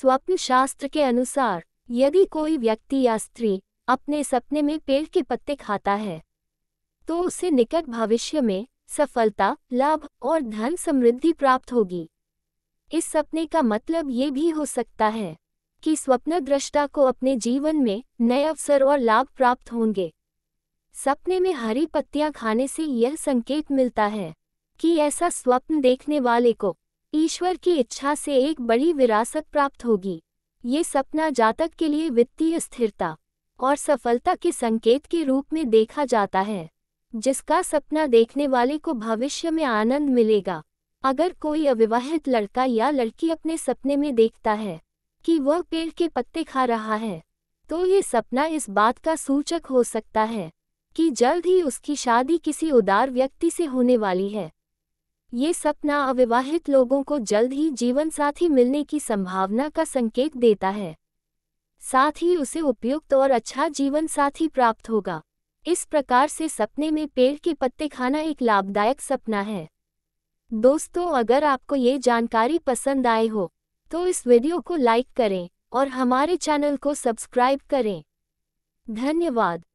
स्वप्न शास्त्र के अनुसार यदि कोई व्यक्ति या स्त्री अपने सपने में पेड़ के पत्ते खाता है तो उसे निकट भविष्य में सफलता लाभ और धन समृद्धि प्राप्त होगी इस सपने का मतलब ये भी हो सकता है कि स्वप्न दृष्टा को अपने जीवन में नए अवसर और लाभ प्राप्त होंगे सपने में हरी पत्तियां खाने से यह संकेत मिलता है कि ऐसा स्वप्न देखने वाले को ईश्वर की इच्छा से एक बड़ी विरासत प्राप्त होगी ये सपना जातक के लिए वित्तीय स्थिरता और सफलता के संकेत के रूप में देखा जाता है जिसका सपना देखने वाले को भविष्य में आनंद मिलेगा अगर कोई अविवाहित लड़का या लड़की अपने सपने में देखता है कि वह पेड़ के पत्ते खा रहा है तो ये सपना इस बात का सूचक हो सकता है कि जल्द ही उसकी शादी किसी उदार व्यक्ति से होने वाली है ये सपना अविवाहित लोगों को जल्द ही जीवन साथी मिलने की संभावना का संकेत देता है साथ ही उसे उपयुक्त और अच्छा जीवन साथी प्राप्त होगा इस प्रकार से सपने में पेड़ के पत्ते खाना एक लाभदायक सपना है दोस्तों अगर आपको ये जानकारी पसंद आए हो तो इस वीडियो को लाइक करें और हमारे चैनल को सब्सक्राइब करें धन्यवाद